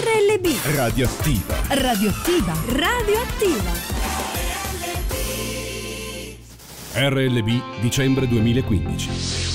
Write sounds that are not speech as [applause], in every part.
RLB. Radioattiva. Radioattiva. Radioattiva. RLB dicembre 2015,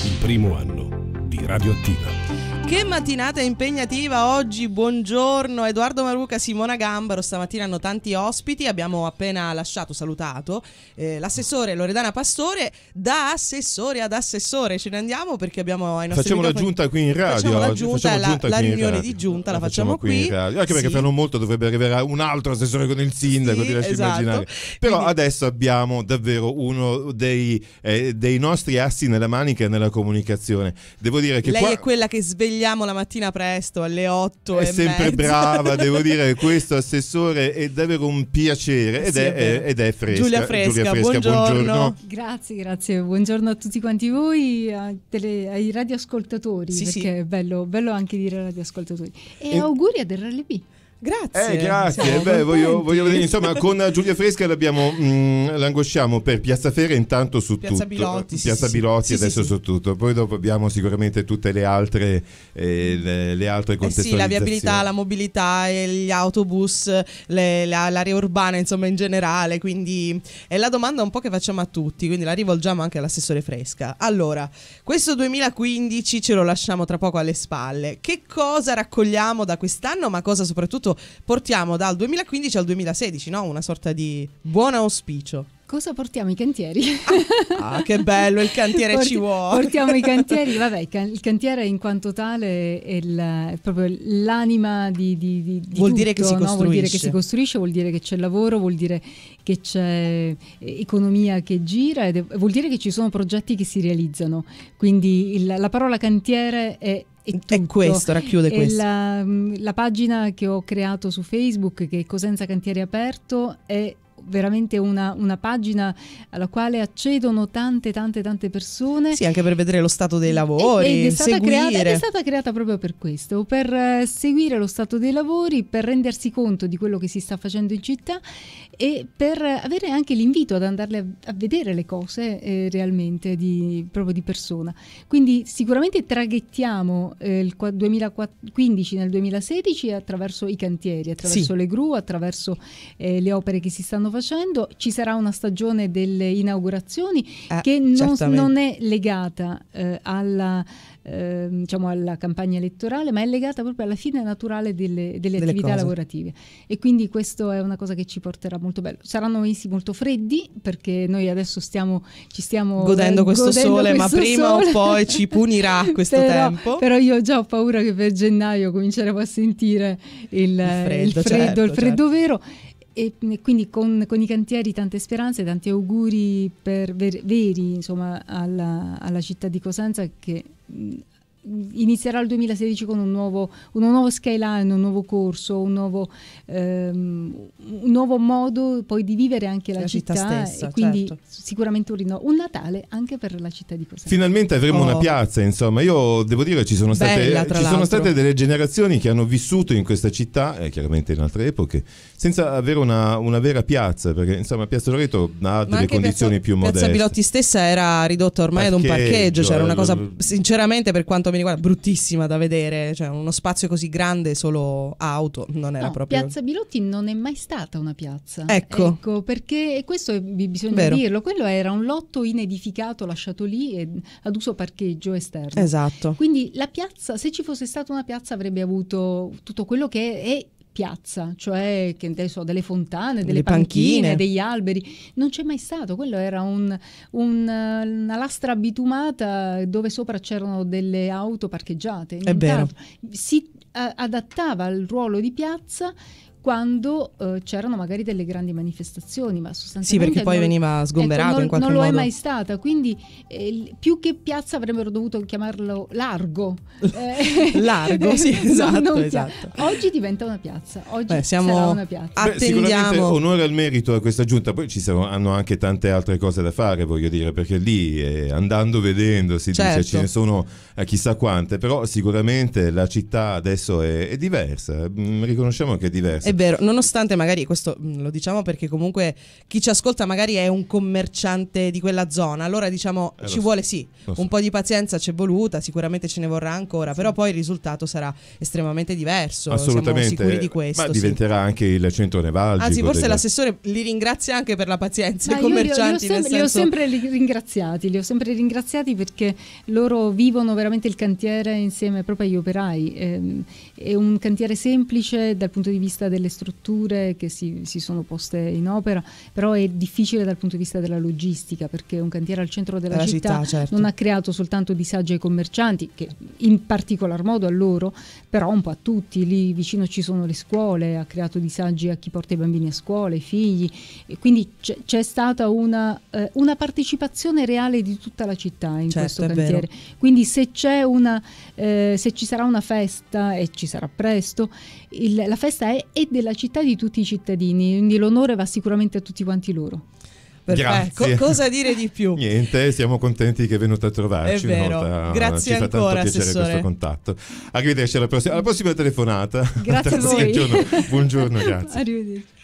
il primo anno di Radioattiva. Che mattinata impegnativa oggi, buongiorno Edoardo Maruca, Simona Gambaro, stamattina hanno tanti ospiti, abbiamo appena lasciato, salutato eh, l'assessore Loredana Pastore, da assessore ad assessore, ce ne andiamo perché abbiamo ai nostri Facciamo la giunta qui in radio, facciamo la, eh, giunta, facciamo la, giunta la, la riunione di giunta la, la facciamo, facciamo, qui, in radio. anche sì. perché tra non molto dovrebbe arrivare un altro assessore con il sindaco, sì, ti lascio esatto. immaginare. Però Quindi... adesso abbiamo davvero uno dei, eh, dei, nostri assi nella manica e nella comunicazione. Devo dire che... Lei qua... è quella che sveglia svegliamo la mattina presto alle 8. È sempre mezza. brava, [laughs] devo dire, questo assessore è davvero un piacere ed, sì, è, è, ed è, fresca. Giulia Fresca, Giulia fresca buongiorno. buongiorno. Grazie, grazie, buongiorno a tutti quanti voi, tele, ai radioascoltatori, sì, perché sì. È bello, bello, anche dire radioascoltatori. E, e auguri a Rally B. Grazie. Eh, grazie. Beh, voglio, voglio, vedere, insomma, con Giulia Fresca l'abbiamo, mh, mm, l'angosciamo per Piazza Fera intanto su Piazza tutto. Bilotti, Piazza sì, Bilotti sì, adesso sì, su tutto. Poi dopo abbiamo sicuramente tutte le altre, eh, le, le altre contestualizzazioni. Eh sì, la viabilità, la mobilità, eh, gli autobus, le, la, l'area urbana, insomma, in generale. Quindi è la domanda un po' che facciamo a tutti, quindi la rivolgiamo anche all'assessore Fresca. Allora, questo 2015 ce lo lasciamo tra poco alle spalle. Che cosa raccogliamo da quest'anno, ma cosa soprattutto portiamo dal 2015 al 2016, no? Una sorta di buon auspicio cosa portiamo i cantieri? Ah, ah, che bello, il cantiere Porti, ci vuole. Portiamo i cantieri, vabbè, il cantiere in quanto tale è, la, è proprio l'anima di, di, di, di vuol tutto, dire che si costruisce. Vuol dire che si costruisce, vuol dire che c'è lavoro, vuol dire che c'è eh, economia che gira, ed è, vuol dire che ci sono progetti che si realizzano. Quindi il, la parola cantiere è è, questo, racchiude questo. La, mm, la, pagina che ho creato su Facebook, che è Cosenza Cantieri Aperto, è veramente una, una, pagina alla quale accedono tante tante tante persone. Sì, anche per vedere lo stato dei lavori. Ed, ed, è, stata creata, ed è, stata creata, proprio per questo, per eh, seguire lo stato dei lavori, per rendersi conto di quello che si sta facendo in città e per avere anche l'invito ad andarle a, a vedere le cose eh, realmente di, proprio di persona. Quindi sicuramente traghettiamo eh, il 2015 nel 2016 attraverso i cantieri, attraverso sì. le gru, attraverso eh, le opere che si stanno stanno facendo, ci sarà una stagione delle inaugurazioni eh, che non, non, è legata eh, alla, eh, diciamo alla, campagna elettorale, ma è legata proprio alla fine naturale delle, delle, delle attività cose. lavorative. E quindi questo è una cosa che ci porterà molto bello. Saranno mesi molto freddi perché noi adesso stiamo, ci stiamo godendo questo godendo sole, questo ma prima sole. o poi ci punirà [laughs] questo però, tempo. Però io già ho paura che per gennaio cominceremo a sentire il, il freddo, il freddo, certo, il freddo certo. vero e quindi con, con, i cantieri tante speranze, tanti auguri per, ver, veri insomma, alla, alla città di Cosenza che inizierà il 2016 con un nuovo, uno nuovo scale un nuovo corso, un nuovo, ehm, un nuovo modo poi di vivere anche la, la città, città, stessa. quindi certo. sicuramente un rinnovo, un Natale anche per la città di Cosenza. Finalmente avremo oh. una piazza, insomma, io devo dire ci sono state, Bella, ci sono state delle generazioni che hanno vissuto in questa città, eh, chiaramente in altre epoche, senza avere una, una vera piazza, perché insomma Piazza Loreto ha delle condizioni piazza, più moderne. Piazza Pilotti stessa era ridotta ormai parcheggio, ad un parcheggio, cioè era una eh, cosa, sinceramente per quanto mi mi riguarda, bruttissima da vedere. Cioè, uno spazio così grande, solo auto, non era no, proprio. Piazza Bilotti non è mai stata una piazza. Ecco. ecco perché questo bisogna Vero. dirlo: quello era un lotto inedificato lasciato lì e, ad uso parcheggio esterno. Esatto. Quindi la piazza, se ci fosse stata una piazza, avrebbe avuto tutto quello che è piazza, cioè che ne delle fontane, delle panchine, panchine, degli alberi, non c'è mai stato, quello era un, un, una lastra bitumata dove sopra c'erano delle auto parcheggiate. È vero. Si eh, adattava al ruolo di piazza quando eh, c'erano magari delle grandi manifestazioni, ma sostanzialmente... Sì, perché poi non, veniva ecco, sgomberato ecco, non, in qualche modo. Non lo modo. è mai stata, quindi eh, più che piazza avrebbero dovuto chiamarlo largo. [laughs] Eh, largo, sì, [laughs] esatto, non, esatto. Oggi diventa una piazza, oggi Beh, siamo... una piazza. Beh, sicuramente onore al merito a questa giunta, poi ci saranno anche tante altre cose da fare, voglio dire, perché lì eh, andando vedendo si certo. dice ce ne sono eh, chissà quante, però sicuramente la città adesso è, è diversa, mm, riconosciamo che è diversa. È vero, nonostante magari questo mm, lo diciamo perché comunque chi ci ascolta magari è un commerciante di quella zona, allora diciamo eh, ci vuole sì, un so. po' di pazienza c'è voluta, sicuramente ce ne vorrà ancora, sì. però poi il risultato sarà estremamente diverso, Assolutamente. siamo sicuri di questo. Ma diventerà sì. anche il centro nevalgico. Anzi, forse degli... l'assessore li ringrazia anche per la pazienza Ma i commercianti. Li ho, li, sem- senso... li ho, sempre ringraziati, li ho sempre ringraziati perché loro vivono veramente il cantiere insieme proprio agli operai. Ehm, è un cantiere semplice dal punto di vista delle delle strutture che si, si, sono poste in opera, però è difficile dal punto di vista della logistica perché un cantiere al centro della, città, città certo. non ha creato soltanto disagi ai commercianti, che in particolar modo a loro, però un po' a tutti, lì vicino ci sono le scuole, ha creato disagi a chi porta i bambini a scuola, i figli, e quindi c'è stata una, eh, una, partecipazione reale di tutta la città in certo, questo cantiere. Quindi se, una, eh, se ci sarà una festa e ci sarà presto, il, la festa è, è della città di tutti i cittadini, quindi l'onore va sicuramente a tutti quanti loro. Perfetto. Co- cosa dire di più? Niente, siamo contenti che è venuta a trovarci. È vero. Volta, Grazie ci ancora, fa tanto piacere assessore. questo contatto. Arrivederci alla prossima, alla prossima telefonata. Grazie a [laughs] voi. Buongiorno, grazie. Arrivederci.